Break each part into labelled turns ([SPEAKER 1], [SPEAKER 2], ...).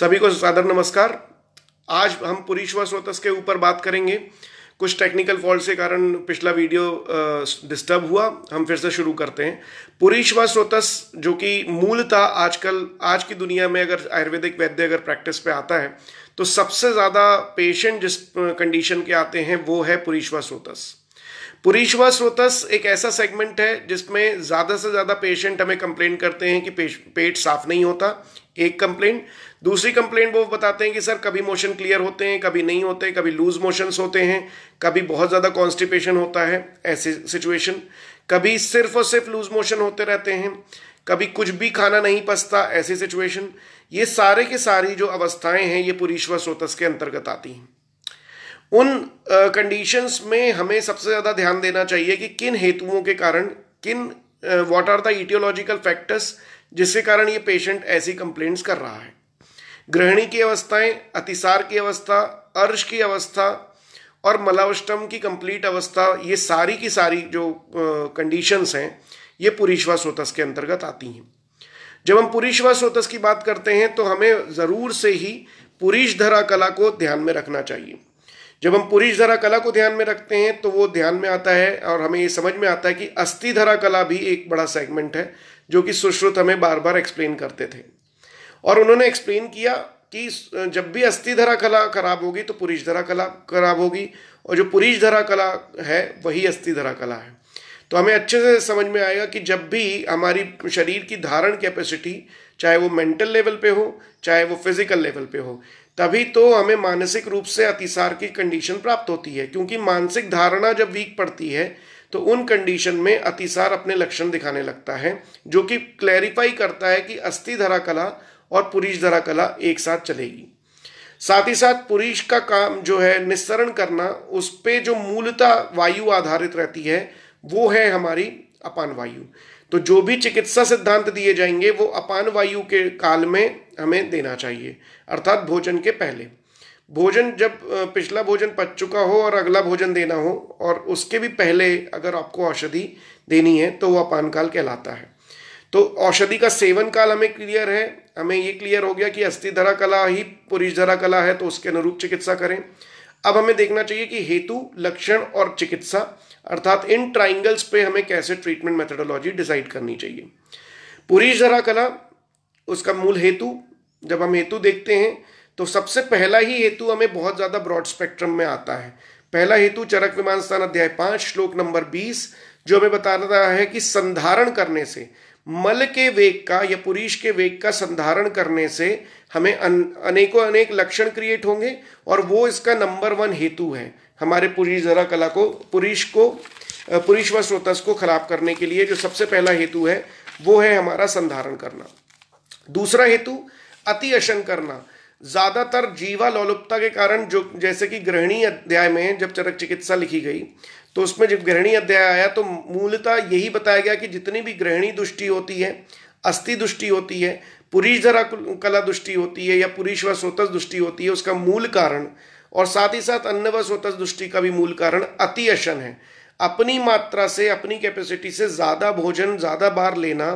[SPEAKER 1] सभी को सादर नमस्कार आज हम पुरीश्वर स्रोतस के ऊपर बात करेंगे कुछ टेक्निकल फॉल्ट के कारण पिछला वीडियो डिस्टर्ब हुआ हम फिर से शुरू करते हैं पुरीश्वर स्रोतस जो कि मूलतः आजकल आज की दुनिया में अगर आयुर्वेदिक वैद्य अगर प्रैक्टिस पे आता है तो सबसे ज़्यादा पेशेंट जिस कंडीशन के आते हैं वो है पुरीश्वर स्रोतस पुरीश्वर स्रोतस एक ऐसा सेगमेंट है जिसमें ज़्यादा से ज़्यादा पेशेंट हमें कंप्लेन करते हैं कि पेट साफ नहीं होता एक कंप्लेंट दूसरी कंप्लेंट वो बताते हैं कि सर कभी मोशन क्लियर होते हैं कभी नहीं होते कभी लूज मोशंस होते हैं कभी बहुत ज़्यादा कॉन्स्टिपेशन होता है ऐसी सिचुएशन कभी सिर्फ और सिर्फ लूज मोशन होते रहते हैं कभी कुछ भी खाना नहीं पसता ऐसी सिचुएशन ये सारे के सारी जो अवस्थाएं हैं ये पुरीश्वर स्रोतस के अंतर्गत आती हैं उन कंडीशंस uh, में हमें सबसे ज़्यादा ध्यान देना चाहिए कि किन हेतुओं के कारण किन what are the etiological factors जिसके कारण ये पेशेंट ऐसी कंप्लेंट्स कर रहा है ग्रहणी की अवस्थाएं अतिसार की अवस्था अर्श की अवस्था और मलावष्टम की कंप्लीट अवस्था ये सारी की सारी जो कंडीशंस हैं ये पुरीश्वा सोतस के अंतर्गत आती हैं जब हम पुरीश्वा सोतस की बात करते हैं तो हमें ज़रूर से ही पुरीश धरा कला को ध्यान में रखना चाहिए जब हम पुरीश धरा कला को ध्यान में रखते हैं तो वो ध्यान में आता है और हमें ये समझ में आता है कि अस्थि धरा कला भी एक बड़ा सेगमेंट है जो कि सुश्रुत हमें बार बार एक्सप्लेन करते थे और उन्होंने एक्सप्लेन किया कि जब भी अस्थि धरा कला खराब होगी तो पुरुष धरा कला खराब होगी और जो पुरुष धरा कला है वही अस्थि धरा कला है तो हमें अच्छे से समझ में आएगा कि जब भी हमारी शरीर की धारण कैपेसिटी चाहे वो मेंटल लेवल पे हो चाहे वो फिजिकल लेवल पे हो तभी तो हमें मानसिक रूप से अतिसार की कंडीशन प्राप्त होती है क्योंकि मानसिक धारणा जब वीक पड़ती है तो उन कंडीशन में अतिसार अपने लक्षण दिखाने लगता है जो कि क्लैरिफाई करता है कि अस्थि धरा कला और पुरीश धरा कला एक साथ चलेगी साथ ही साथ पुरीष का काम जो है निस्सरण करना उस पर जो मूलता वायु आधारित रहती है वो है हमारी अपान वायु तो जो भी चिकित्सा सिद्धांत दिए जाएंगे वो अपान वायु के काल में हमें देना चाहिए अर्थात भोजन के पहले भोजन जब पिछला भोजन पच चुका हो और अगला भोजन देना हो और उसके भी पहले अगर आपको औषधि देनी है तो वो अपान काल कहलाता है तो औषधि का सेवन काल हमें क्लियर है हमें ये क्लियर हो गया कि अस्थि धरा कला ही पुरुष धरा कला है तो उसके अनुरूप चिकित्सा करें अब हमें देखना चाहिए कि हेतु लक्षण और चिकित्सा अर्थात इन ट्राइंगल्स पे हमें कैसे ट्रीटमेंट मेथडोलॉजी डिसाइड करनी चाहिए पुरुष धरा कला उसका मूल हेतु जब हम हेतु देखते हैं तो सबसे पहला ही हेतु हमें बहुत ज़्यादा ब्रॉड स्पेक्ट्रम में आता है पहला हेतु चरक विमान स्थान अध्याय पांच श्लोक नंबर बीस जो हमें बता रहा है कि संधारण करने से मल के वेग का या पुरुष के वेग का संधारण करने से हमें अन, अनेकों अनेक लक्षण क्रिएट होंगे और वो इसका नंबर वन हेतु है हमारे पुरुष जरा कला को पुरुष को पुरुष व स्रोतस को खराब करने के लिए जो सबसे पहला हेतु है वो है हमारा संधारण करना दूसरा हेतु अति अशन करना ज़्यादातर जीवा लोलुपता के कारण जो जैसे कि ग्रहणी अध्याय में जब चरक चिकित्सा लिखी गई तो उसमें जब ग्रहणी अध्याय आया तो मूलतः यही बताया गया कि जितनी भी गृहिणी दृष्टि होती है अस्थि दृष्टि होती है पुरुष जरा कला दृष्टि होती है या पुरुष व स्वतः दृष्टि होती है उसका मूल कारण और साथ ही साथ अन्य व स्वतः दृष्टि का भी मूल कारण अति अशन है अपनी मात्रा से अपनी कैपेसिटी से ज़्यादा भोजन ज़्यादा बार लेना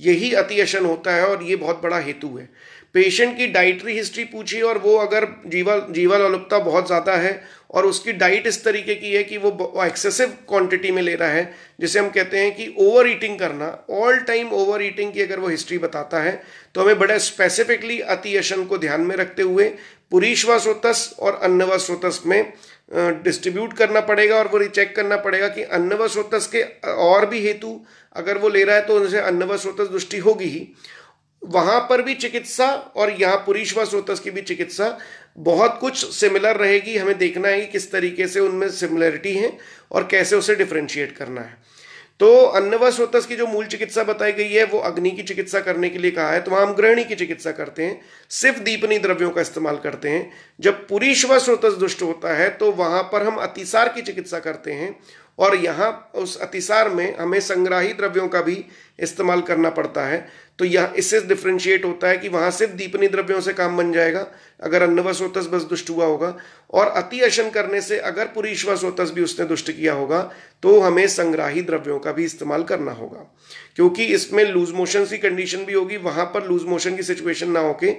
[SPEAKER 1] यही अति अशन होता है और ये बहुत बड़ा हेतु है पेशेंट की डाइटरी हिस्ट्री पूछी और वो अगर जीवा जीवा लोलुपता बहुत ज़्यादा है और उसकी डाइट इस तरीके की है कि वो एक्सेसिव क्वांटिटी में ले रहा है जिसे हम कहते हैं कि ओवर ईटिंग करना ऑल टाइम ओवर ईटिंग की अगर वो हिस्ट्री बताता है तो हमें बड़ा स्पेसिफिकली अति यशन को ध्यान में रखते हुए पुरीशवा स्रोतस और अन्नवा स्रोतस में डिस्ट्रीब्यूट करना पड़ेगा और वो चेक करना पड़ेगा कि अन्नवा स्रोतस के और भी हेतु अगर वो ले रहा है तो उनसे अन्नवा स्रोतस दृष्टि होगी ही वहां पर भी चिकित्सा और यहाँ पुरीश्वर स्रोतस की भी चिकित्सा बहुत कुछ सिमिलर रहेगी हमें देखना है कि किस तरीके से उनमें सिमिलरिटी है और कैसे उसे डिफ्रेंशिएट करना है तो व स्रोतस की जो मूल चिकित्सा बताई गई है वो अग्नि की चिकित्सा करने के लिए कहा है तो वहां हम ग्रहणी की चिकित्सा करते हैं सिर्फ दीपनी द्रव्यों का इस्तेमाल करते हैं जब पुरीश्व स्रोतस दुष्ट होता है तो वहां पर हम अतिसार की चिकित्सा करते हैं और यहाँ उस अतिसार में हमें संग्राही द्रव्यों का भी इस्तेमाल करना पड़ता है तो यह इससे डिफ्रेंशिएट होता है कि वहां सिर्फ दीपनी द्रव्यों से काम बन जाएगा अगर होतस बस दुष्ट हुआ होगा और अति अशन करने से अगर होतस भी उसने दुष्ट किया होगा तो हमें संग्राही द्रव्यों का भी इस्तेमाल करना होगा क्योंकि इसमें लूज मोशन की कंडीशन भी होगी वहां पर लूज मोशन की सिचुएशन ना होके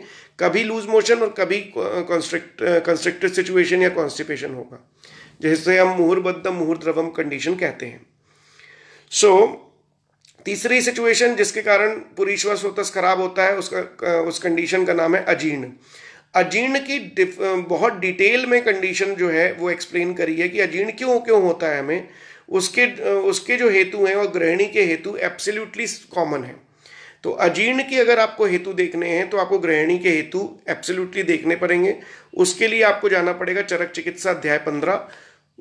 [SPEAKER 1] कभी लूज मोशन और कभी कंस्ट्रक्टेड सिचुएशन या कॉन्स्टिपेशन होगा जैसे हम मुहूर्बद्ध मुहूर्त द्रवम कंडीशन कहते हैं सो so, तीसरी सिचुएशन जिसके कारण पुरीश्वर सोतस खराब होता है उसका उस कंडीशन का नाम है अजीर्ण अजीर्ण की बहुत डिटेल में कंडीशन जो है वो एक्सप्लेन करी है कि अजीर्ण क्यों क्यों होता है हमें उसके उसके जो हेतु हैं और गृहिणी के हेतु एब्सोल्युटली कॉमन है तो अजीर्ण की अगर आपको हेतु देखने हैं तो आपको गृहिणी के हेतु एब्सोल्युटली देखने पड़ेंगे उसके लिए आपको जाना पड़ेगा चरक चिकित्सा अध्याय पंद्रह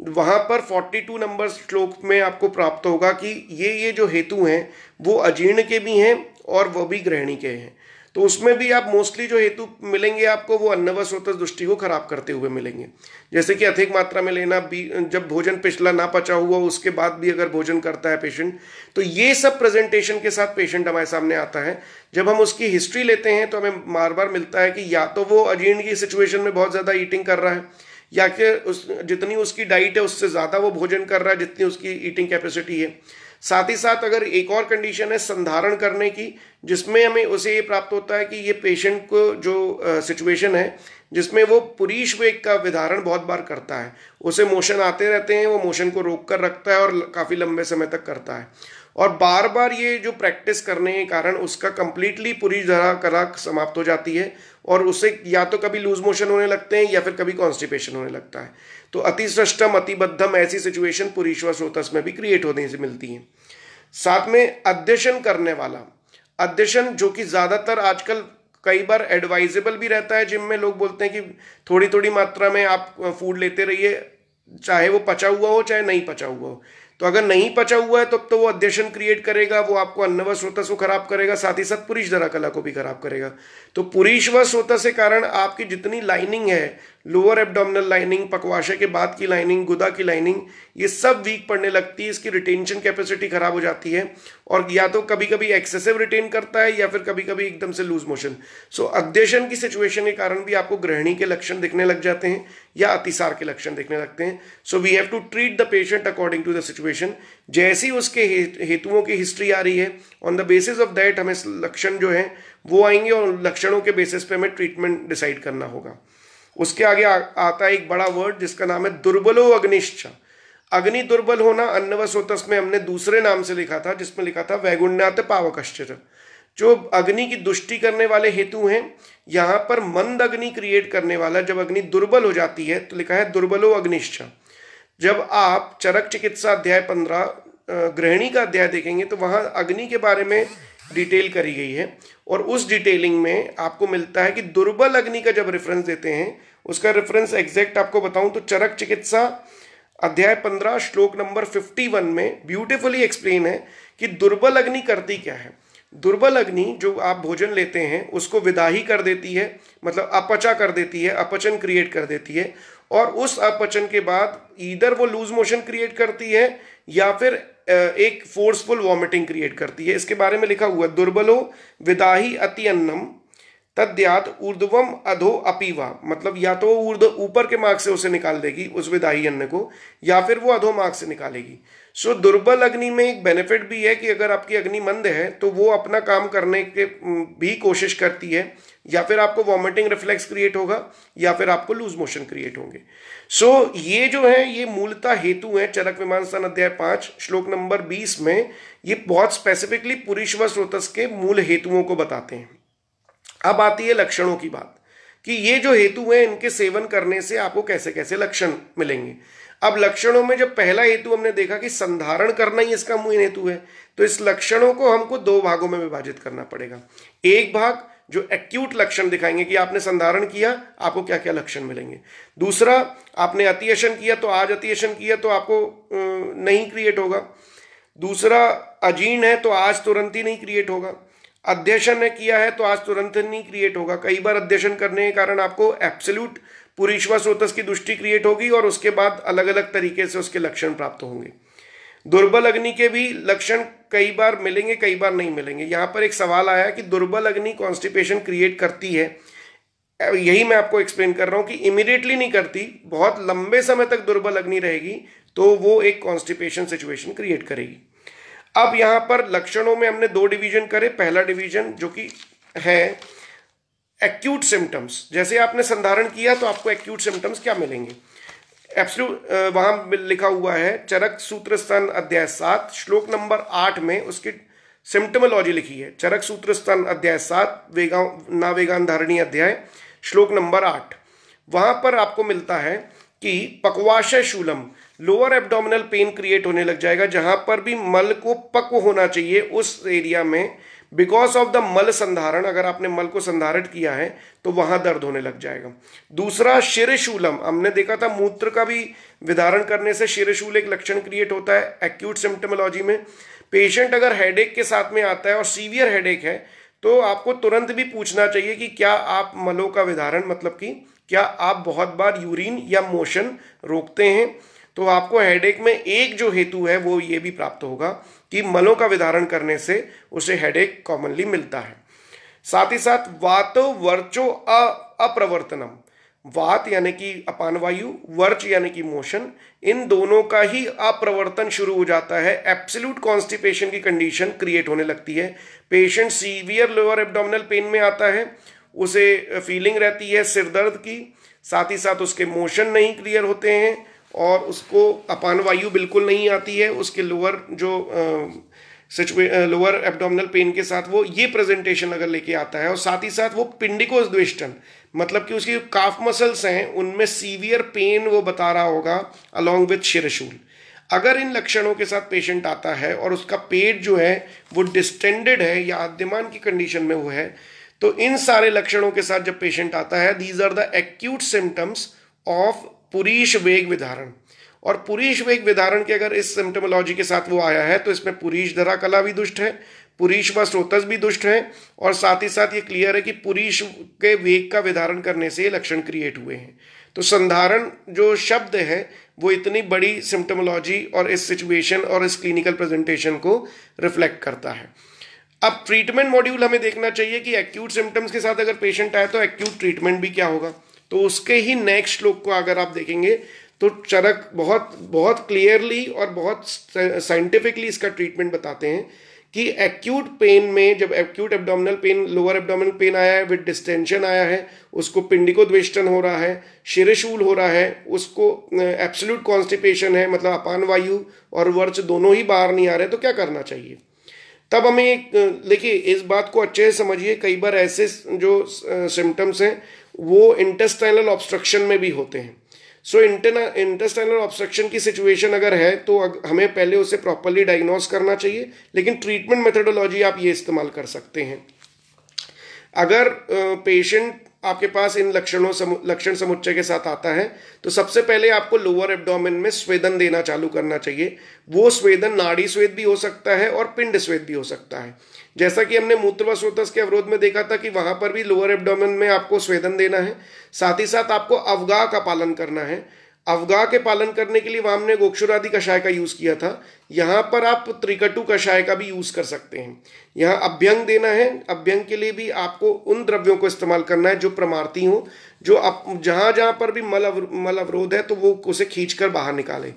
[SPEAKER 1] वहाँ पर 42 नंबर श्लोक में आपको प्राप्त होगा कि ये ये जो हेतु हैं वो अजीर्ण के भी हैं और वह भी ग्रहणी के हैं तो उसमें भी आप मोस्टली जो हेतु मिलेंगे आपको वो अन्नव स्रोत दृष्टि को खराब करते हुए मिलेंगे जैसे कि अधिक मात्रा में लेना भी जब भोजन पिछला ना पचा हुआ उसके बाद भी अगर भोजन करता है पेशेंट तो ये सब प्रेजेंटेशन के साथ पेशेंट हमारे सामने आता है जब हम उसकी हिस्ट्री लेते हैं तो हमें बार बार मिलता है कि या तो वो अजीर्ण की सिचुएशन में बहुत ज़्यादा ईटिंग कर रहा है या कि उस जितनी उसकी डाइट है उससे ज़्यादा वो भोजन कर रहा है जितनी उसकी ईटिंग कैपेसिटी है साथ ही साथ अगर एक और कंडीशन है संधारण करने की जिसमें हमें उसे ये प्राप्त होता है कि ये पेशेंट को जो सिचुएशन है जिसमें वो पुरीश वेग का विधारण बहुत बार करता है उसे मोशन आते रहते हैं वो मोशन को रोक कर रखता है और काफ़ी लंबे समय तक करता है और बार बार ये जो प्रैक्टिस करने के कारण उसका कंप्लीटली पूरी तरह कला समाप्त हो जाती है और उसे या तो कभी लूज मोशन होने लगते हैं या फिर कभी कॉन्स्टिपेशन होने लगता है तो अति सृष्टम अतिबद्धम ऐसी सिचुएशन पुरीश्वर स्रोतस में भी क्रिएट होने से मिलती है साथ में अध्यशन करने वाला अध्यशन जो कि ज़्यादातर आजकल कई बार एडवाइजेबल भी रहता है जिम में लोग बोलते हैं कि थोड़ी थोड़ी मात्रा में आप फूड लेते रहिए चाहे वो पचा हुआ हो चाहे नहीं पचा हुआ हो तो अगर नहीं पचा हुआ है तो तब तो, तो वो अध्यसन क्रिएट करेगा वो आपको अन्न व को खराब करेगा साथ ही साथ पुरुष धरा कला को भी खराब करेगा तो पुरीश्व सोतस से कारण आपकी जितनी लाइनिंग है लोअर एब्डोमिनल लाइनिंग पकवाशे के बाद की लाइनिंग गुदा की लाइनिंग ये सब वीक पड़ने लगती है इसकी रिटेंशन कैपेसिटी खराब हो जाती है और या तो कभी कभी एक्सेसिव रिटेन करता है या फिर कभी कभी एकदम से लूज मोशन सो अध्यशन की सिचुएशन के कारण भी आपको ग्रहणी के लक्षण दिखने लग जाते हैं या अतिसार के लक्षण दिखने लगते हैं so we have to treat the patient according to the situation जैसी उसके हेतुओं की हिस्ट्री आ रही है on the basis of that हमें लक्षण जो है वो आएंगे और लक्षणों के बेसिस पे हमें ट्रीटमेंट डिसाइड करना होगा उसके आगे आ, आता है एक बड़ा वर्ड जिसका नाम है दुर्बलो अग्निश्च अग्नि दुर्बल होना अन्नव में हमने दूसरे नाम से लिखा था जिसमें लिखा था वैगुण्यात पावकश्चर जो अग्नि की दुष्टि करने वाले हेतु हैं यहाँ पर मंद अग्नि क्रिएट करने वाला जब अग्नि दुर्बल हो जाती है तो लिखा है दुर्बलो अग्निश्चा जब आप चरक चिकित्सा अध्याय पंद्रह गृहिणी का अध्याय देखेंगे तो वहाँ अग्नि के बारे में डिटेल करी गई है और उस डिटेलिंग में आपको मिलता है कि दुर्बल अग्नि का जब रेफरेंस देते हैं उसका रेफरेंस एग्जैक्ट आपको बताऊं तो चरक चिकित्सा अध्याय पंद्रह श्लोक नंबर फिफ्टी वन में ब्यूटिफुली एक्सप्लेन है कि दुर्बल अग्नि करती क्या है दुर्बल अग्नि जो आप भोजन लेते हैं उसको विदाही कर देती है मतलब अपचा कर देती है अपचन क्रिएट कर देती है और उस अपचन के बाद इधर वो लूज मोशन क्रिएट करती है या फिर एक फोर्सफुल वॉमिटिंग क्रिएट करती है इसके बारे में लिखा हुआ दुर्बलो विदाही अति अन्नम तद्यात ऊर्ध्वम अधो अपीवा मतलब या तो वो ऊर्ध ऊपर के मार्ग से उसे निकाल देगी उस विदाही अन्न को या फिर वो अधो मार्ग से निकालेगी सो so, दुर्बल अग्नि में एक बेनिफिट भी है कि अगर आपकी अग्नि मंद है तो वो अपना काम करने के भी कोशिश करती है या फिर आपको वॉमिटिंग रिफ्लेक्स क्रिएट होगा या फिर आपको लूज मोशन क्रिएट होंगे सो so, ये जो है ये मूलतः हेतु है चरक विमान स्थान अध्याय पांच श्लोक नंबर बीस में ये बहुत स्पेसिफिकली पुरुष व स्रोतस के मूल हेतुओं को बताते हैं अब आती है लक्षणों की बात कि ये जो हेतु है इनके सेवन करने से आपको कैसे कैसे लक्षण मिलेंगे अब लक्षणों में जो पहला हेतु हमने देखा कि संधारण करना ही इसका मूल हेतु है तो इस लक्षणों को हमको दो भागों में विभाजित करना पड़ेगा एक भाग जो एक्यूट लक्षण दिखाएंगे कि आपने संधारण किया आपको क्या क्या लक्षण मिलेंगे दूसरा आपने अतियशन किया तो आज अतिशन किया तो आपको नहीं क्रिएट होगा दूसरा अजीर्ण है तो आज तुरंत ही नहीं क्रिएट होगा ने किया है तो आज तुरंत नहीं क्रिएट होगा कई बार अध्यशन करने के कारण आपको एप्सल्यूट पूरी स्रोतस की दुष्टि क्रिएट होगी और उसके बाद अलग अलग तरीके से उसके लक्षण प्राप्त होंगे दुर्बल अग्नि के भी लक्षण कई बार मिलेंगे कई बार नहीं मिलेंगे यहां पर एक सवाल आया कि दुर्बल अग्नि कॉन्स्टिपेशन क्रिएट करती है यही मैं आपको एक्सप्लेन कर रहा हूँ कि इमिडिएटली नहीं करती बहुत लंबे समय तक दुर्बल अग्नि रहेगी तो वो एक कॉन्स्टिपेशन सिचुएशन क्रिएट करेगी अब यहां पर लक्षणों में हमने दो डिवीजन करे पहला डिवीजन जो कि है एक्यूट सिम्टम्स जैसे आपने संधारण किया तो आपको एक्यूट सिम्टम्स क्या मिलेंगे एप्सलू वहां लिखा हुआ है चरक सूत्र स्तन अध्याय सात श्लोक नंबर आठ में उसकी सिम्टमोलॉजी लिखी है चरक सूत्र स्तन अध्याय सात वेगा नावेगान धारणी अध्याय श्लोक नंबर आठ वहां पर आपको मिलता है कि पकवाशय शूलम लोअर एब्डोमिनल पेन क्रिएट होने लग जाएगा जहां पर भी मल को पक्व होना चाहिए उस एरिया में बिकॉज ऑफ द मल संधारण अगर आपने मल को संधारण किया है तो वहां दर्द होने लग जाएगा दूसरा शिरशूलम हमने देखा था मूत्र का भी विधारण करने से शिरशूल एक लक्षण क्रिएट होता है एक्यूट सिम्टमोलॉजी में पेशेंट अगर हेडेक के साथ में आता है और सीवियर हेडेक है तो आपको तुरंत भी पूछना चाहिए कि क्या आप मलों का विधारण मतलब कि क्या आप बहुत बार यूरिन या मोशन रोकते हैं तो आपको हेडेक में एक जो हेतु है वो ये भी प्राप्त होगा कि मलों का विधारण करने से उसे हेडेक कॉमनली मिलता है साथ ही साथ वातो वर्चो अप्रवर्तनम वात यानी कि अपान वायु वर्च यानी कि मोशन इन दोनों का ही अप्रवर्तन शुरू हो जाता है एब्सोल्यूट कॉन्स्टिपेशन की कंडीशन क्रिएट होने लगती है patient severe lower abdominal pain में आता है उसे फीलिंग रहती है सिरदर्द की साथ ही साथ उसके मोशन नहीं क्लियर होते हैं और उसको अपान वायु बिल्कुल नहीं आती है उसके लोअर जो सिचुए लोअर एब्डोमिनल पेन के साथ वो ये प्रेजेंटेशन अगर लेके आता है और साथ ही साथ वो पिंडिकोज द्विष्टन मतलब कि उसकी काफ मसल्स हैं उनमें सीवियर पेन वो बता रहा होगा अलॉन्ग विथ शिरशूल अगर इन लक्षणों के साथ पेशेंट आता है और उसका पेट जो है वो डिस्टेंडेड है या आद्यमान की कंडीशन में वो है तो इन सारे लक्षणों के साथ जब पेशेंट आता है these are the acute symptoms of पुरीश वेग विधारण और पुरीश वेग विधारण के अगर इस सिम्टोमोलॉजी के साथ वो आया है तो इसमें पुरीश धरा कला भी दुष्ट है पुरीश व स्रोतस भी दुष्ट है और साथ ही साथ ये क्लियर है कि पुरीश के वेग का विधारण करने से ये लक्षण क्रिएट हुए हैं तो संधारण जो शब्द है वो इतनी बड़ी सिम्टोमोलॉजी और इस सिचुएशन और इस क्लिनिकल प्रेजेंटेशन को रिफ्लेक्ट करता है अब ट्रीटमेंट मॉड्यूल हमें देखना चाहिए कि एक्यूट सिम्टम्स के साथ अगर पेशेंट आया तो एक्यूट ट्रीटमेंट भी क्या होगा तो उसके ही नेक्स्ट श्लोक को अगर आप देखेंगे तो चरक बहुत बहुत क्लियरली और बहुत साइंटिफिकली इसका ट्रीटमेंट बताते हैं कि एक्यूट पेन में जब acute abdominal pain lower abdominal pain आया है विद डिस्टेंशन आया है उसको पिंडिकोद्वेष्टन हो रहा है शिरशूल हो रहा है उसको एब्सोल्यूट कॉन्स्टिपेशन है मतलब अपान वायु और वर्च दोनों ही बाहर नहीं आ रहे तो क्या करना चाहिए तब हमें एक देखिए इस बात को अच्छे से समझिए कई बार ऐसे जो सिम्टम्स हैं वो इंटेस्टाइनल ऑब्स्ट्रक्शन में भी होते हैं सो इंटेस्टाइनल ऑब्स्ट्रक्शन की सिचुएशन अगर है तो अग, हमें पहले उसे प्रॉपरली डायग्नोस करना चाहिए लेकिन ट्रीटमेंट मेथडोलॉजी आप ये इस्तेमाल कर सकते हैं अगर पेशेंट आपके पास इन लक्षणों समु, लक्षण समुच्चय के साथ आता है तो सबसे पहले आपको लोअर एब्डोमेन में स्वेदन देना चालू करना चाहिए वो स्वेदन नाड़ी स्वेद भी हो सकता है और पिंड स्वेद भी हो सकता है जैसा कि हमने मूत्र व स्रोतस के अवरोध में देखा था कि वहां पर भी लोअर एब्डोमेन में आपको स्वेदन देना है साथ ही साथ आपको अवगाह का पालन करना है अवगाह के पालन करने के लिए वाम ने गोक्षुरादि कषाय का यूज़ किया था यहाँ पर आप त्रिकटु कषाय का भी यूज़ कर सकते हैं यहाँ अभ्यंग देना है अभ्यंग के लिए भी आपको उन द्रव्यों को इस्तेमाल करना है जो प्रमार्थी हो जो आप जहाँ जहाँ पर भी मल मल अवरोध है तो वो उसे खींच कर बाहर निकाले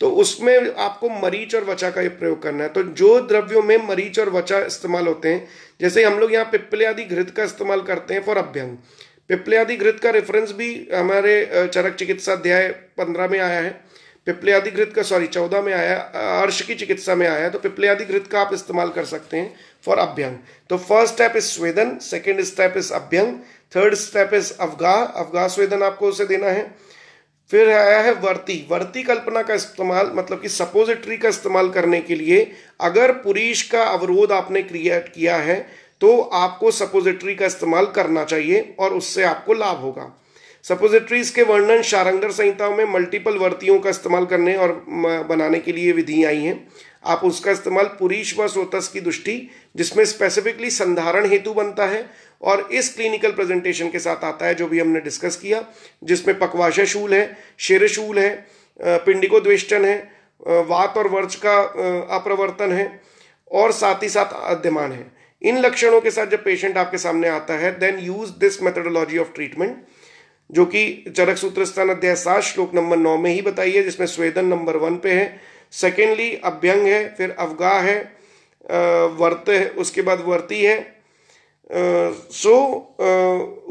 [SPEAKER 1] तो उसमें आपको मरीच और वचा का ये प्रयोग करना है तो जो द्रव्यों में मरीच और वचा इस्तेमाल होते हैं जैसे हम लोग यहाँ पिपले आदि घृत का इस्तेमाल करते हैं फॉर अभ्यंग पिपल्यादि घृत का रेफरेंस भी हमारे चरक चिकित्सा अध्याय पंद्रह में आया है पिपल्यादि घृत का सॉरी चौदह में आया अर्श की चिकित्सा में आया तो पिपल्यादि घृत का आप इस्तेमाल कर सकते हैं फॉर अभ्यंग तो फर्स्ट स्टेप इज स्वेदन सेकेंड स्टेप इज अभ्यंग थर्ड स्टेप इज अफगाह अफगाह स्वेदन आपको उसे देना है फिर आया है वर्ती वर्ती कल्पना का इस्तेमाल मतलब कि सपोजिटरी का इस्तेमाल करने के लिए अगर पुरुष का अवरोध आपने क्रिएट किया है तो आपको सपोजिटरी का इस्तेमाल करना चाहिए और उससे आपको लाभ होगा सपोजिटरीज के वर्णन शारंगर संहिताओं में मल्टीपल वर्तियों का इस्तेमाल करने और बनाने के लिए विधि आई हैं आप उसका इस्तेमाल पुरीश व स्रोतस की दृष्टि जिसमें स्पेसिफिकली संधारण हेतु बनता है और इस क्लिनिकल प्रेजेंटेशन के साथ आता है जो भी हमने डिस्कस किया जिसमें पकवाशाशूल शूल है शेरशूल है पिंडिको द्वेष्टन है वात और वर्ज का अप्रवर्तन है और साथ ही साथ अध्यमान है इन लक्षणों के साथ जब पेशेंट आपके सामने आता है then use this methodology of treatment जो कि चरक सूत्र स्थान अध्याय सात श्लोक नंबर नौ में ही बताइए जिसमें स्वेदन नंबर वन पे है सेकेंडली अभ्यंग है फिर अवगाह है वर्त है उसके बाद वर्ती है सो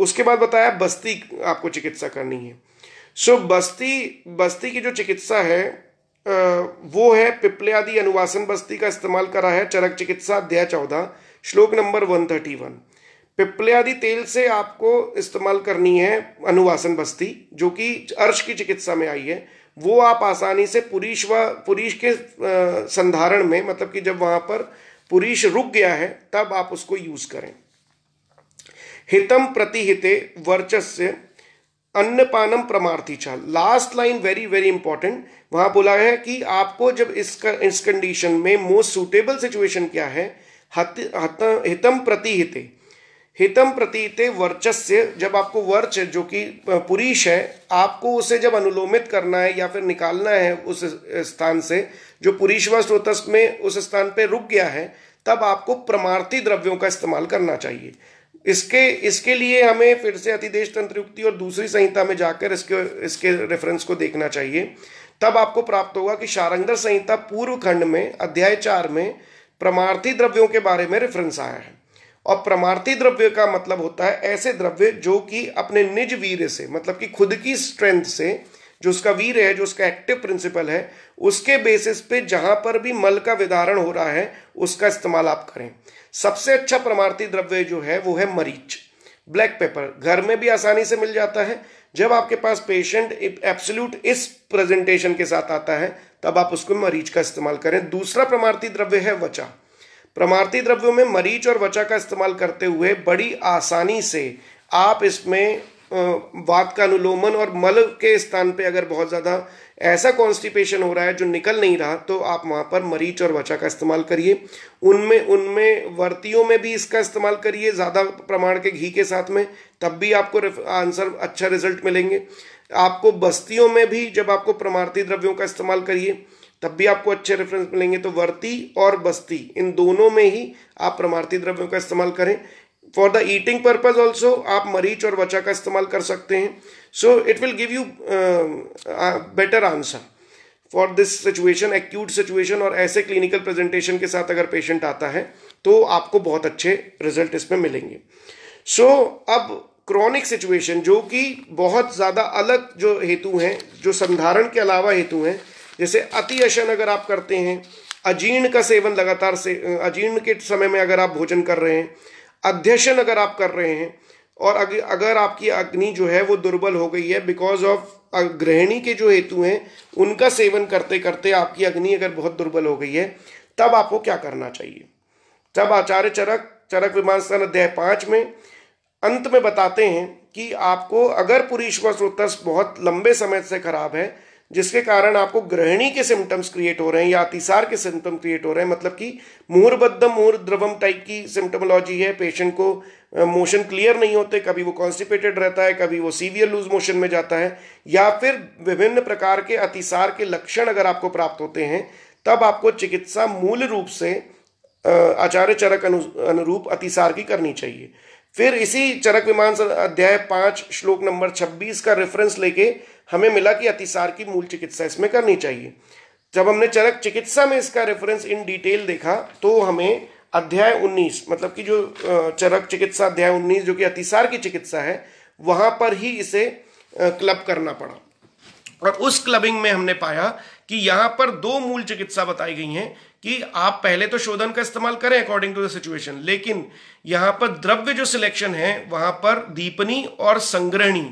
[SPEAKER 1] उसके बाद बताया बस्ती आपको चिकित्सा करनी है सो बस्ती बस्ती की जो चिकित्सा है वो है पिपले आदि अनुवासन बस्ती का इस्तेमाल करा है चरक चिकित्सा अध्याय चौदह श्लोक नंबर वन थर्टी वन पिपल्यादि तेल से आपको इस्तेमाल करनी है अनुवासन बस्ती जो कि अर्श की चिकित्सा में आई है वो आप आसानी से पुरीश व पुरीश के संधारण में मतलब कि जब वहाँ पर पुरीश रुक गया है तब आप उसको यूज करें हितम प्रतिहिते वर्चस्य अन्नपानम प्रमार्थी चाल last line very very important वहां बोला है कि आपको जब इस इस कंडीशन में मोस्ट सुटेबल सिचुएशन क्या है हत हितम प्रतिहिते हितम प्रतीते वर्चस्य जब आपको वर्च जो कि पुरीष है आपको उसे जब अनुलोमित करना है या फिर निकालना है उस स्थान से जो पुरीशवा स्रोतस में उस स्थान पर रुक गया है तब आपको प्रमार्थी द्रव्यों का इस्तेमाल करना चाहिए इसके इसके लिए हमें फिर से अतिदेश तंत्र युक्ति और दूसरी संहिता में जाकर इसके इसके रेफरेंस को देखना चाहिए तब आपको प्राप्त होगा कि शारंगर संहिता पूर्व खंड में अध्याय चार में प्रमार्थी द्रव्यों के बारे में रेफरेंस आया है और प्रमार्थी द्रव्य का मतलब होता है ऐसे द्रव्य जो कि अपने निज वीर से मतलब कि खुद की स्ट्रेंथ से जो उसका वीर है जो उसका एक्टिव प्रिंसिपल है उसके बेसिस पे जहां पर भी मल का विदारण हो रहा है उसका इस्तेमाल आप करें सबसे अच्छा प्रमार्थी द्रव्य जो है वो है मरीच ब्लैक पेपर घर में भी आसानी से मिल जाता है जब आपके पास पेशेंट एब्सोल्यूट इस प्रेजेंटेशन के साथ आता है तब आप उसको मरीच का इस्तेमाल करें दूसरा प्रमार्थी द्रव्य है वचा प्रमार्थी द्रव्यों में मरीच और वचा का इस्तेमाल करते हुए बड़ी आसानी से आप इसमें वात का अनुलोमन और मल के स्थान पे अगर बहुत ज़्यादा ऐसा कॉन्स्टिपेशन हो रहा है जो निकल नहीं रहा तो आप वहाँ पर मरीच और वचा का इस्तेमाल करिए उनमें उनमें वर्तियों में भी इसका इस्तेमाल करिए ज़्यादा प्रमाण के घी के साथ में तब भी आपको आंसर अच्छा रिजल्ट मिलेंगे आपको बस्तियों में भी जब आपको प्रमार्थी द्रव्यों का इस्तेमाल करिए तब भी आपको अच्छे रेफरेंस मिलेंगे तो वर्ती और बस्ती इन दोनों में ही आप प्रमार्थी द्रव्यों का इस्तेमाल करें for the eating purpose also आप मरीच और वचा का इस्तेमाल कर सकते हैं so it will give you better answer for this situation acute situation और ऐसे क्लिनिकल प्रेजेंटेशन के साथ अगर पेशेंट आता है तो आपको बहुत अच्छे रिजल्ट इसमें मिलेंगे सो so, अब क्रॉनिक सिचुएशन जो कि बहुत ज़्यादा अलग जो हेतु हैं जो संधारण के अलावा हेतु हैं जैसे अति अशन अगर आप करते हैं अजीर्ण का सेवन लगातार से अजीर्ण के समय में अगर आप भोजन कर रहे हैं अध्यशन अगर आप कर रहे हैं और अग, अगर आपकी अग्नि जो है वो दुर्बल हो गई है बिकॉज ऑफ गृहिणी के जो हेतु हैं उनका सेवन करते करते आपकी अग्नि अगर बहुत दुर्बल हो गई है तब आपको क्या करना चाहिए तब आचार्य चरक चरक विमान स्थान अध्याय पाँच में अंत में बताते हैं कि आपको अगर पुरीश्वर स्रोत बहुत लंबे समय से खराब है जिसके कारण आपको ग्रहणी के सिम्टम्स क्रिएट हो रहे हैं या अतिसार के सिम्टम क्रिएट हो रहे हैं मतलब कि मुहरबद्ध मुहर द्रवम टाइप की सिम्टमोलॉजी है पेशेंट को मोशन क्लियर नहीं होते कभी वो कॉन्स्टिपेटेड रहता है कभी वो सीवियर लूज मोशन में जाता है या फिर विभिन्न प्रकार के अतिसार के लक्षण अगर आपको प्राप्त होते हैं तब आपको चिकित्सा मूल रूप से आचार्य चरक अनुरूप अतिसार की करनी चाहिए फिर इसी चरक विमान अध्याय पांच श्लोक नंबर छब्बीस का रेफरेंस लेके हमें मिला कि अतिसार की मूल चिकित्सा इसमें करनी चाहिए जब हमने चरक चिकित्सा में इसका रेफरेंस इन डिटेल देखा तो हमें अध्याय उन्नीस मतलब कि जो चरक चिकित्सा अध्याय उन्नीस जो कि अतिसार की चिकित्सा है वहां पर ही इसे क्लब करना पड़ा और उस क्लबिंग में हमने पाया कि यहां पर दो मूल चिकित्सा बताई गई हैं कि आप पहले तो शोधन का इस्तेमाल करें अकॉर्डिंग टू द सिचुएशन लेकिन यहां पर द्रव्य जो सिलेक्शन है वहां पर दीपनी और संग्रहणी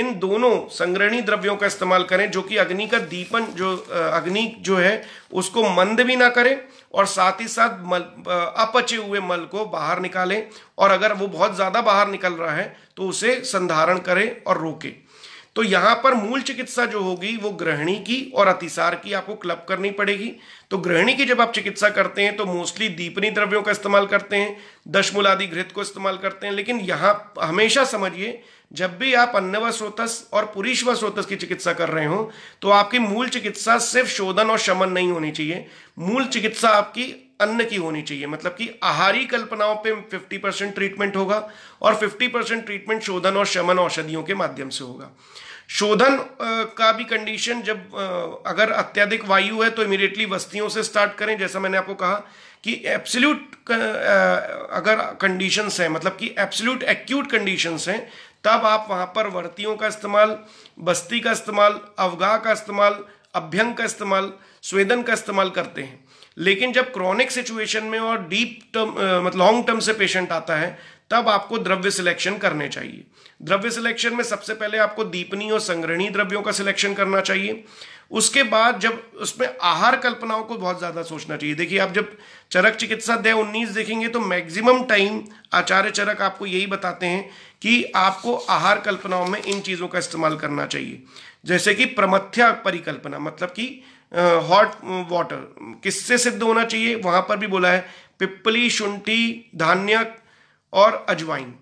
[SPEAKER 1] इन दोनों संग्रहणी द्रव्यों का इस्तेमाल करें जो कि अग्नि का दीपन जो अग्नि जो है उसको मंद भी ना करें और साथ ही साथ मल अपचे हुए मल को बाहर निकालें और अगर वो बहुत ज़्यादा बाहर निकल रहा है तो उसे संधारण करें और रोकें तो यहां पर मूल चिकित्सा जो होगी वो ग्रहणी की और अतिसार की आपको क्लब करनी पड़ेगी तो ग्रहणी की जब आप चिकित्सा करते हैं तो मोस्टली दीपनी द्रव्यों का इस्तेमाल करते हैं दशमूलादि घृत को इस्तेमाल करते हैं लेकिन यहां हमेशा समझिए जब भी आप अन्नव स्रोतस और व स्रोतस की चिकित्सा कर रहे हो तो आपकी मूल चिकित्सा सिर्फ शोधन और शमन नहीं होनी चाहिए मूल चिकित्सा आपकी अन्न की होनी चाहिए मतलब कि आहारी कल्पनाओं पे 50 परसेंट ट्रीटमेंट होगा और 50 परसेंट ट्रीटमेंट शोधन और शमन औषधियों के माध्यम से होगा शोधन का भी कंडीशन जब अगर अत्यधिक वायु है तो इमीडिएटली वस्तियों से स्टार्ट करें जैसा मैंने आपको कहा कि एप्सल्यूट अगर कंडीशंस हैं मतलब कि एब्सोल्यूट एक्यूट कंडीशंस हैं तब आप वहां पर वर्तियों का इस्तेमाल बस्ती का इस्तेमाल अवगाह का इस्तेमाल अभ्यंग का इस्तेमाल स्वेदन का इस्तेमाल करते हैं लेकिन जब क्रॉनिक सिचुएशन में और डीप टर्म मतलब लॉन्ग टर्म से पेशेंट आता है तब आपको द्रव्य सिलेक्शन करने चाहिए द्रव्य सिलेक्शन में सबसे पहले आपको दीपनी और संग्रहणी द्रव्यों का सिलेक्शन करना चाहिए उसके बाद जब उसमें आहार कल्पनाओं को बहुत ज्यादा सोचना चाहिए देखिए आप जब चरक चिकित्सा दे उन्नीस देखेंगे तो मैक्सिमम टाइम आचार्य चरक आपको यही बताते हैं कि आपको आहार कल्पनाओं में इन चीजों का इस्तेमाल करना चाहिए जैसे कि प्रमथ्या परिकल्पना मतलब कि हॉट वाटर किससे सिद्ध होना चाहिए वहां पर भी बोला है पिपली शुंठी धान्य और अजवाइन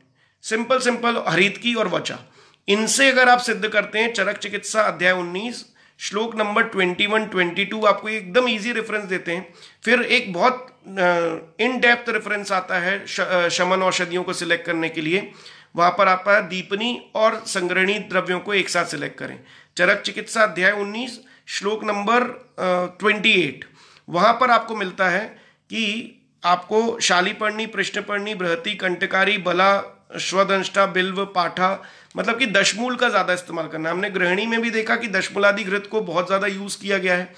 [SPEAKER 1] सिंपल सिंपल हरित की और वचा इनसे अगर आप सिद्ध करते हैं चरक चिकित्सा अध्याय उन्नीस श्लोक नंबर ट्वेंटी वन ट्वेंटी टू आपको एकदम इजी रेफरेंस देते हैं फिर एक बहुत इन डेप्थ रेफरेंस आता है शमन औषधियों को सिलेक्ट करने के लिए वहां पर आप दीपनी और संग्रहणी द्रव्यों को एक साथ सिलेक्ट करें चरक चिकित्सा अध्याय उन्नीस श्लोक नंबर ट्वेंटी एट वहां पर आपको मिलता है कि आपको शालीपर्णी पृष्ठपर्णी बृहती कंटकारी बला स्वदंष्टा बिल्व पाठा मतलब कि दशमूल का ज़्यादा इस्तेमाल करना हमने गृहिणी में भी देखा कि दशमूलादि घृत को बहुत ज़्यादा यूज़ किया गया है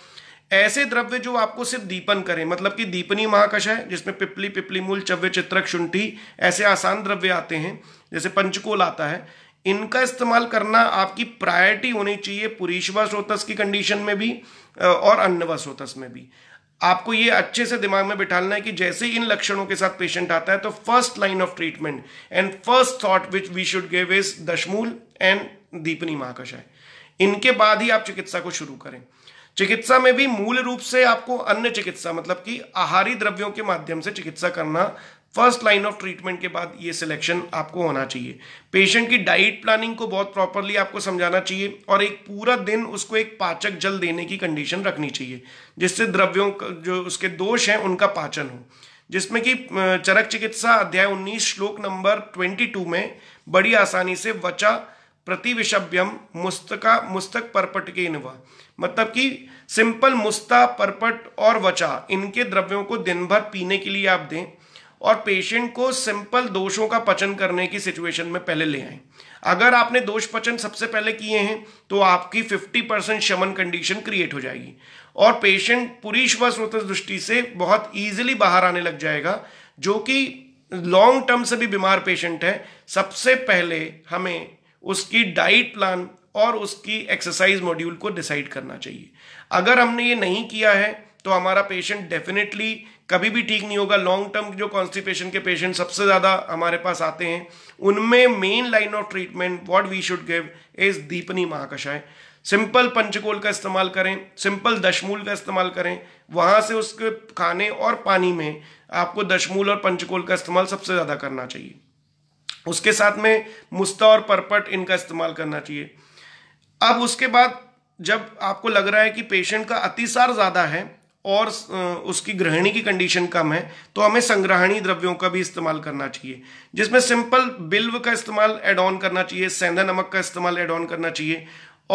[SPEAKER 1] ऐसे द्रव्य जो आपको सिर्फ दीपन करें मतलब कि दीपनी है जिसमें पिपली पिपली मूल चव्य चित्रक शुंठी ऐसे आसान द्रव्य आते हैं जैसे पंचकोल आता है इनका इस्तेमाल करना आपकी प्रायोरिटी होनी चाहिए पुरीशवा स्रोतस की कंडीशन में भी और अन्नवा स्रोतस में भी आपको ये अच्छे से दिमाग में बिठाना है कि जैसे ही इन लक्षणों के साथ पेशेंट आता है तो first line of treatment and first thought which we should give is दशमूल एंड दीपनी महाकशाय इनके बाद ही आप चिकित्सा को शुरू करें चिकित्सा में भी मूल रूप से आपको अन्य चिकित्सा मतलब कि आहारी द्रव्यों के माध्यम से चिकित्सा करना फर्स्ट लाइन ऑफ ट्रीटमेंट के बाद ये सिलेक्शन आपको होना चाहिए पेशेंट की डाइट प्लानिंग को बहुत प्रॉपरली आपको समझाना चाहिए और एक पूरा दिन उसको एक पाचक जल देने की कंडीशन रखनी चाहिए जिससे द्रव्यों का जो उसके दोष हैं उनका पाचन हो जिसमें कि चरक चिकित्सा अध्याय 19 श्लोक नंबर 22 में बड़ी आसानी से वचा प्रतिविषभ्यम मुस्तका मुस्तक परपट के इनवा मतलब कि सिंपल मुस्ता परपट और वचा इनके द्रव्यों को दिन भर पीने के लिए आप दें और पेशेंट को सिंपल दोषों का पचन करने की सिचुएशन में पहले ले आए अगर आपने दोष पचन सबसे पहले किए हैं तो आपकी 50 परसेंट शमन कंडीशन क्रिएट हो जाएगी और पेशेंट पूरी श्वास दृष्टि से बहुत ईजिली बाहर आने लग जाएगा जो कि लॉन्ग टर्म से भी बीमार पेशेंट है सबसे पहले हमें उसकी डाइट प्लान और उसकी एक्सरसाइज मॉड्यूल को डिसाइड करना चाहिए अगर हमने ये नहीं किया है तो हमारा पेशेंट डेफिनेटली कभी भी ठीक नहीं होगा लॉन्ग टर्म जो कॉन्स्टिपेशन के पेशेंट सबसे ज़्यादा हमारे पास आते हैं उनमें main line of treatment what we should give is दीपनी महाकशाय सिंपल पंचकोल का इस्तेमाल करें सिंपल दशमूल का इस्तेमाल करें वहां से उसके खाने और पानी में आपको दशमूल और पंचकोल का इस्तेमाल सबसे ज़्यादा करना चाहिए उसके साथ में मुस्ता और परपट इनका इस्तेमाल करना चाहिए अब उसके बाद जब आपको लग रहा है कि पेशेंट का अतिसार ज़्यादा है और उसकी ग्रहणी की कंडीशन कम है तो हमें संग्रहणी द्रव्यों का भी इस्तेमाल करना चाहिए जिसमें सिंपल बिल्व का इस्तेमाल एड ऑन करना चाहिए सेंधा नमक का इस्तेमाल एड ऑन करना चाहिए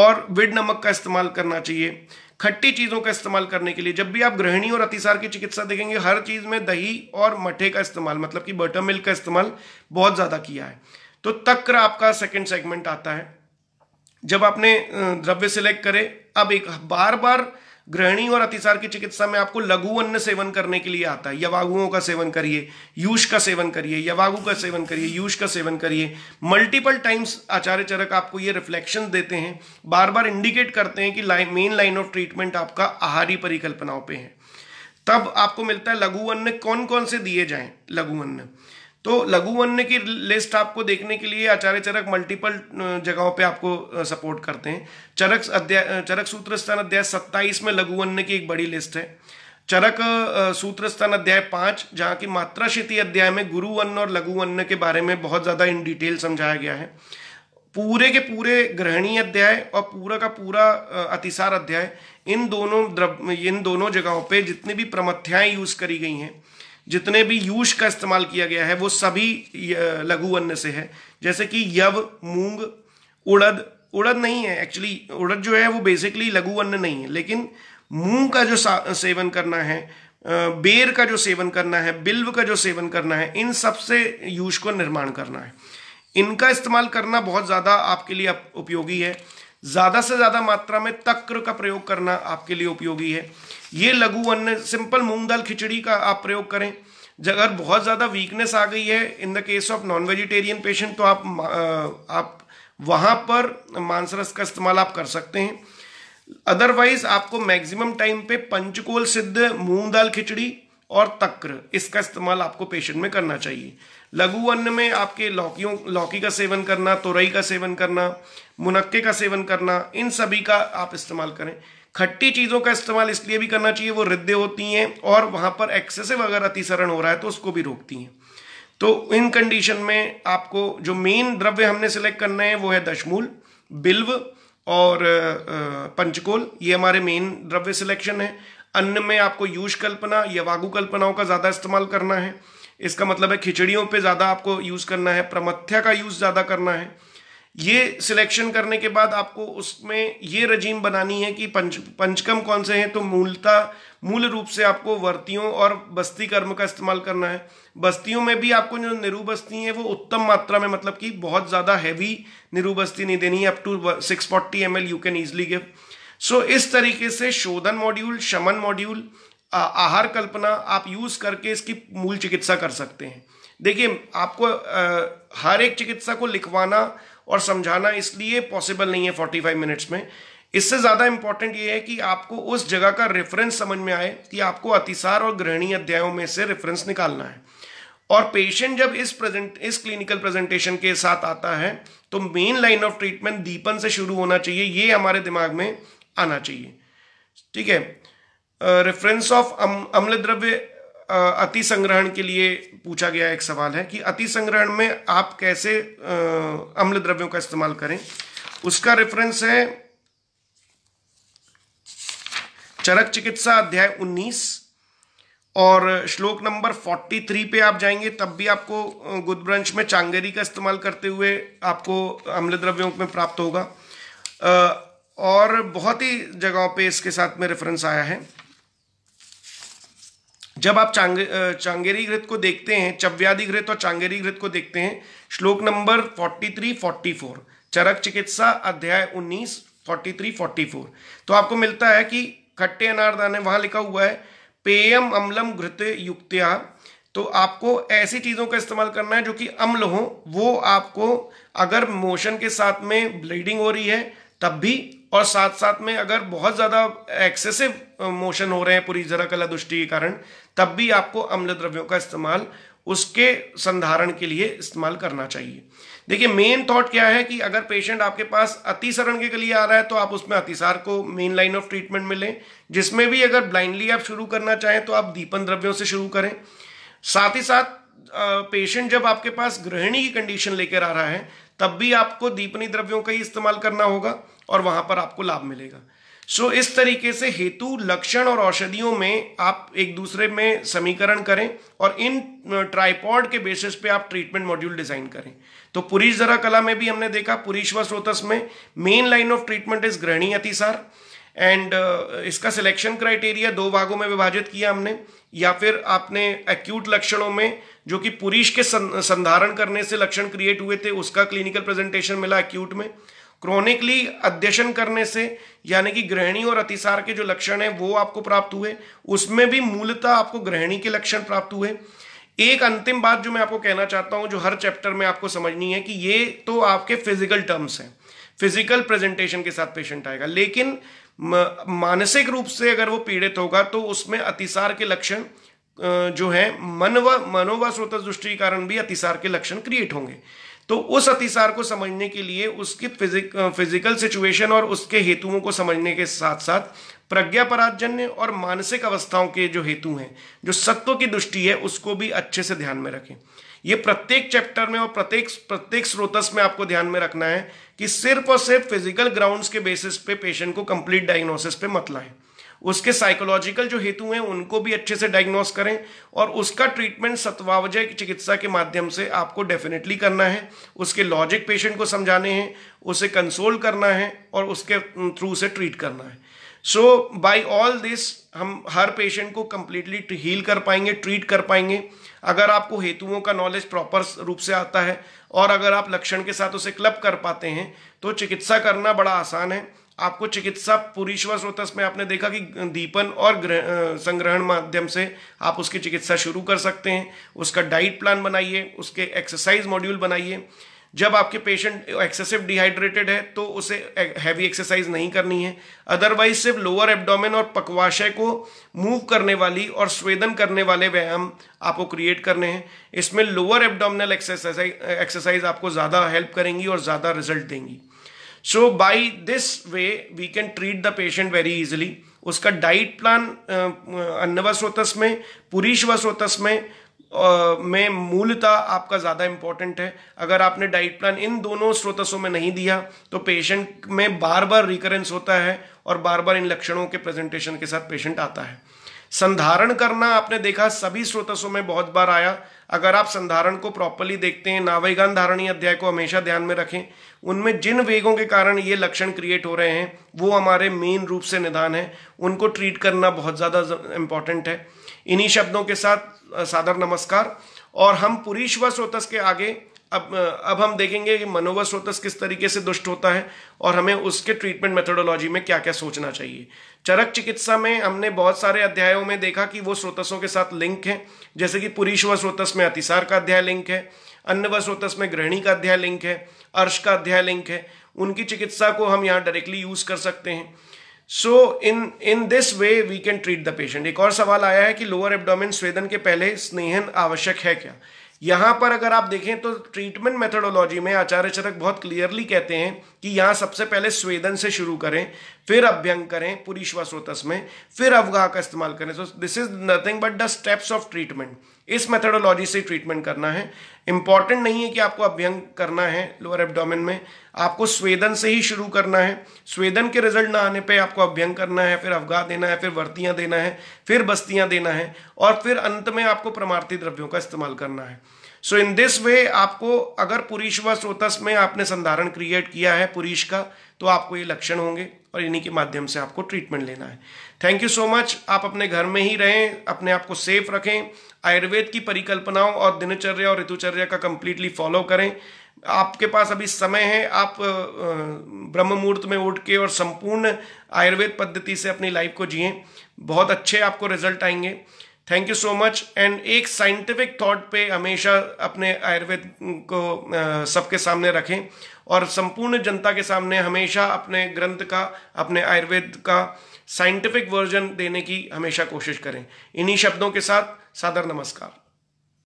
[SPEAKER 1] और विड नमक का इस्तेमाल करना चाहिए खट्टी चीज़ों का इस्तेमाल करने के लिए जब भी आप ग्रहणी और अतिसार की चिकित्सा देखेंगे हर चीज़ में दही और मठे का इस्तेमाल मतलब कि बटर मिल्क का इस्तेमाल बहुत ज़्यादा किया है तो तक्र आपका सेकेंड सेगमेंट आता है जब आपने द्रव्य सिलेक्ट करे अब एक बार बार ग्रहणी और अतिसार की चिकित्सा में आपको लघु अन्न सेवन करने के लिए आता है यवागुओं का सेवन करिए यूश का सेवन करिए यवागु का सेवन करिए यूश का सेवन करिए मल्टीपल टाइम्स आचार्य चरक आपको ये रिफ्लेक्शन देते हैं बार बार इंडिकेट करते हैं कि line main line of treatment आपका आहारी परिकल्पनाओं पर है तब आपको मिलता है लघु अन्न कौन कौन से दिए जाए लघु अन्न तो लघु वन्य की लिस्ट आपको देखने के लिए आचार्य चरक मल्टीपल जगहों पे आपको सपोर्ट करते हैं चरक अध्याय चरक सूत्र स्थान अध्याय सत्ताईस में वन्य की एक बड़ी लिस्ट है चरक सूत्र स्थान अध्याय पाँच जहाँ की मात्रा क्षिति अध्याय में गुरु वन्य और लघु वन्य के बारे में बहुत ज़्यादा इन डिटेल समझाया गया है पूरे के पूरे ग्रहणीय अध्याय और पूरा का पूरा अतिसार अध्याय इन दोनों द्रव इन दोनों जगहों पे जितनी भी प्रमथ्याएं यूज करी गई हैं जितने भी यूश का इस्तेमाल किया गया है वो सभी लघु अन्न से है जैसे कि यव मूंग उड़द उड़द नहीं है एक्चुअली उड़द जो है वो बेसिकली लघु अन्न नहीं है लेकिन मूंग का जो सेवन करना है बेर का जो सेवन करना है बिल्व का जो सेवन करना है इन सबसे यूश को निर्माण करना है इनका इस्तेमाल करना बहुत ज़्यादा आपके लिए उपयोगी है ज़्यादा से ज़्यादा मात्रा में तक्र का प्रयोग करना आपके लिए उपयोगी है ये लघु अन्न सिंपल मूंग दाल खिचड़ी का आप प्रयोग करें अगर बहुत ज़्यादा वीकनेस आ गई है in the case of non vegetarian patient तो आप आप वहां पर मांसरस का इस्तेमाल आप कर सकते हैं अदरवाइज आपको मैक्सिमम टाइम पे पंचकोल सिद्ध मूंग दाल खिचड़ी और तक्र इसका इस्तेमाल आपको पेशेंट में करना चाहिए लघु अन्न में आपके लौकियों लौकी का सेवन करना तुरई का सेवन करना मुनक्के का सेवन करना इन सभी का आप इस्तेमाल करें खट्टी चीज़ों का इस्तेमाल इसलिए भी करना चाहिए वो रिद्धे होती हैं और वहाँ पर एक्सेसिव अगर अतिसरण हो रहा है तो उसको भी रोकती हैं तो इन कंडीशन में आपको जो मेन द्रव्य हमने सिलेक्ट करने हैं वो है दशमूल बिल्व और पंचकोल ये हमारे मेन द्रव्य सिलेक्शन है अन्न में आपको यूश कल्पना या वागु कल्पनाओं का ज़्यादा इस्तेमाल करना है इसका मतलब है खिचड़ियों पे ज़्यादा आपको यूज़ करना है प्रमथ्या का यूज़ ज़्यादा करना है ये सिलेक्शन करने के बाद आपको उसमें ये रजीम बनानी है कि पंच पंचकम कौन से हैं तो मूलता मूल रूप से आपको वर्तियों और बस्ती कर्म का इस्तेमाल करना है बस्तियों में भी आपको जो निरुबस्ती है वो उत्तम मात्रा में मतलब कि बहुत ज़्यादा हैवी निरुबस्ती नहीं देनी है up to six forty M L you can easily give so इस तरीके से शोधन मॉड्यूल शमन मॉड्यूल आहार कल्पना आप यूज करके इसकी मूल चिकित्सा कर सकते हैं देखिए आपको हर एक चिकित्सा को लिखवाना और समझाना इसलिए पॉसिबल नहीं है फोर्टी फाइव मिनट्स में इससे ज़्यादा इंपॉर्टेंट ये है कि आपको उस जगह का रेफरेंस समझ में आए कि आपको अतिसार और ग्रहणी अध्यायों में से रेफरेंस निकालना है और पेशेंट जब इस प्रेजेंट इस क्लिनिकल प्रेजेंटेशन के साथ आता है तो मेन लाइन ऑफ ट्रीटमेंट दीपन से शुरू होना चाहिए ये हमारे दिमाग में आना चाहिए ठीक है रेफरेंस ऑफ अम्ल द्रव्य अति संग्रहण के लिए पूछा गया एक सवाल है कि अति संग्रहण में आप कैसे अम्ल द्रव्यों का इस्तेमाल करें उसका रेफरेंस है चरक चिकित्सा अध्याय 19 और श्लोक नंबर 43 पे आप जाएंगे तब भी आपको गुदब्रंश में चांगेरी का इस्तेमाल करते हुए आपको अम्ल द्रव्यों में प्राप्त होगा और बहुत ही जगहों पे इसके साथ में रेफरेंस आया है जब आप चांग चांगेरी ग्रत को देखते हैं चव्यादि ग्रत और चांगेरी ग्रत को देखते हैं श्लोक नंबर 43 44 चरक चिकित्सा अध्याय 19 43 44 तो आपको मिलता है कि खट्टे अनारदाने वहां लिखा हुआ है पेयम अम्लम घृत युक्तिया तो आपको ऐसी चीज़ों का इस्तेमाल करना है जो कि अम्ल हो वो आपको अगर मोशन के साथ में ब्लीडिंग हो रही है तब भी और साथ साथ में अगर बहुत ज़्यादा एक्सेसिव मोशन हो रहे हैं पूरी जरा कला दुष्टि के कारण तब भी आपको अम्ल द्रव्यों का इस्तेमाल उसके संधारण के लिए इस्तेमाल करना चाहिए देखिए मेन थॉट क्या है कि अगर पेशेंट आपके पास अतिसरण के लिए आ रहा है तो आप उसमें अतिसार को मेन लाइन ऑफ ट्रीटमेंट में लें जिसमें भी अगर ब्लाइंडली आप शुरू करना चाहें तो आप दीपन द्रव्यों से शुरू करें साथ ही साथ पेशेंट जब आपके पास गृहिणी की कंडीशन लेकर आ रहा है तब भी आपको दीपनी द्रव्यों का ही इस्तेमाल करना होगा और वहां पर आपको लाभ मिलेगा सो इस तरीके से हेतु लक्षण और औषधियों में आप एक दूसरे में समीकरण करें और इन ट्राइपॉड के बेसिस पे आप ट्रीटमेंट मॉड्यूल डिजाइन करें तो पुरीश जरा कला में भी हमने देखा पुरीश व स्रोतस में main line of treatment is ग्रहणी अतिसार एंड uh, इसका सिलेक्शन क्राइटेरिया दो भागों में विभाजित किया हमने या फिर आपने एक्यूट लक्षणों में जो कि पुरीश के संधारण करने से लक्षण क्रिएट हुए थे उसका क्लिनिकल प्रेजेंटेशन मिला एक्यूट में क्रोनिकली अध्ययन करने से यानी कि ग्रहणी और अतिसार के जो लक्षण है वो आपको प्राप्त हुए उसमें भी मूलतः आपको ग्रहणी के लक्षण प्राप्त हुए एक अंतिम बात जो मैं आपको कहना चाहता हूं जो हर चैप्टर में आपको समझनी है कि ये तो आपके फिजिकल टर्म्स हैं फिजिकल प्रेजेंटेशन के साथ पेशेंट आएगा लेकिन मानसिक रूप से अगर वो पीड़ित होगा तो उसमें अतिसार के लक्षण जो है मन व मनोवा स्रोत दृष्टि कारण भी अतिसार के लक्षण क्रिएट होंगे तो उस अतिसार को समझने के लिए उसकी फिजिक फिजिकल सिचुएशन और उसके हेतुओं को समझने के साथ साथ प्रज्ञा पराजन्य और मानसिक अवस्थाओं के जो हेतु हैं जो सत्व की दृष्टि है उसको भी अच्छे से ध्यान में रखें ये प्रत्येक चैप्टर में और प्रत्येक प्रत्येक स्रोतस में आपको ध्यान में रखना है कि सिर्फ और सिर्फ फिजिकल ग्राउंड्स के बेसिस पे पेशेंट को कंप्लीट डायग्नोसिस पे मत लाएं उसके साइकोलॉजिकल जो हेतु हैं उनको भी अच्छे से डायग्नोस करें और उसका ट्रीटमेंट सत्वावजय चिकित्सा के माध्यम से आपको डेफिनेटली करना है उसके लॉजिक पेशेंट को समझाने हैं उसे कंसोल करना है और उसके थ्रू से ट्रीट करना है सो बाय ऑल दिस हम हर पेशेंट को कम्प्लीटली हील कर पाएंगे ट्रीट कर पाएंगे अगर आपको हेतुओं का नॉलेज प्रॉपर रूप से आता है और अगर आप लक्षण के साथ उसे क्लब कर पाते हैं तो चिकित्सा करना बड़ा आसान है आपको चिकित्सा पुरीश्वर स्रोतस में आपने देखा कि दीपन और संग्रहण माध्यम से आप उसकी चिकित्सा शुरू कर सकते हैं उसका डाइट प्लान बनाइए उसके एक्सरसाइज मॉड्यूल बनाइए जब आपके पेशेंट एक्सेसिव डिहाइड्रेटेड है तो उसे हैवी एक्सरसाइज नहीं करनी है अदरवाइज सिर्फ लोअर एब्डोमेन और पकवाशय को मूव करने वाली और स्वेदन करने वाले व्यायाम आपको क्रिएट करने हैं इसमें लोअर एब्डोमिनल एक्सरसाइज एक्सरसाइज आपको ज़्यादा हेल्प करेंगी और ज़्यादा रिजल्ट देंगी so by this way we can treat the patient very easily उसका डाइट प्लान अन्नवस्वतस में पुरीशवस्वतस में में मूलता आपका ज़्यादा इम्पॉर्टेंट है अगर आपने डाइट प्लान इन दोनों स्रोतसों में नहीं दिया तो पेशेंट में बार बार रिकरेंस होता है और बार बार इन लक्षणों के प्रेजेंटेशन के साथ पेशेंट आता है संधारण करना आपने देखा सभी स्रोतसों में बहुत बार आया अगर आप संधारण को प्रॉपरली देखते हैं नावैगान धारणी अध्याय को हमेशा ध्यान में रखें उनमें जिन वेगों के कारण ये लक्षण क्रिएट हो रहे हैं वो हमारे मेन रूप से निदान है उनको ट्रीट करना बहुत ज़्यादा इम्पॉर्टेंट है इन्हीं शब्दों के साथ सादर नमस्कार और हम पुरीश व स्रोतस के आगे अब अब हम देखेंगे कि मनोवर स्रोतस किस तरीके से दुष्ट होता है और हमें उसके ट्रीटमेंट मेथोडोलॉजी में क्या क्या सोचना चाहिए चरक चिकित्सा में हमने बहुत सारे अध्यायों में देखा कि वो स्रोतसों के साथ लिंक हैं जैसे कि पुरीश व स्रोतस में अतिसार का अध्याय लिंक है अन्य व स्रोतस में गृहिणी का अध्याय लिंक है अर्श का अध्याय लिंक है उनकी चिकित्सा को हम यहाँ डायरेक्टली यूज कर सकते हैं so in in this way we can treat the patient एक और सवाल आया है कि लोअर एबडोमिन स्वेदन के पहले स्नेहन आवश्यक है क्या यहां पर अगर आप देखें तो ट्रीटमेंट मेथडोलॉजी में आचार्य चरक बहुत क्लियरली कहते हैं कि यहां सबसे पहले स्वेदन से शुरू करें फिर अभ्यंग करें पुरी श्वासोतस में फिर अवगाह का इस्तेमाल करें so this is nothing but the steps of treatment इस मेथडोलॉजी से ट्रीटमेंट करना है इंपॉर्टेंट नहीं है कि आपको अभ्यंग करना है लोअर एब्डोमेन में आपको स्वेदन से ही शुरू करना है स्वेदन के रिजल्ट ना आने पे आपको अभ्यंग करना है फिर अवगाह देना है फिर वर्तियां देना है फिर बस्तियां देना है और फिर अंत में आपको प्रमार्थी द्रव्यों का इस्तेमाल करना है सो इन दिस वे आपको अगर पुरीश व स्रोतस में आपने संधारण क्रिएट किया है पुरीश का तो आपको ये लक्षण होंगे और इन्हीं के माध्यम से आपको ट्रीटमेंट लेना है थैंक यू सो मच आप अपने घर में ही रहें अपने आप को सेफ रखें आयुर्वेद की परिकल्पनाओं और दिनचर्या और ऋतुचर्या का कंप्लीटली फॉलो करें आपके पास अभी समय है आप ब्रह्म मुहूर्त में उठ के और संपूर्ण आयुर्वेद पद्धति से अपनी लाइफ को जिए बहुत अच्छे आपको रिजल्ट आएंगे thank you so much and एक साइंटिफिक थॉट पे हमेशा अपने आयुर्वेद को सबके सामने रखें और संपूर्ण जनता के सामने हमेशा अपने ग्रंथ का अपने आयुर्वेद का साइंटिफिक वर्जन देने की हमेशा कोशिश करें इन्हीं शब्दों के साथ सादर नमस्कार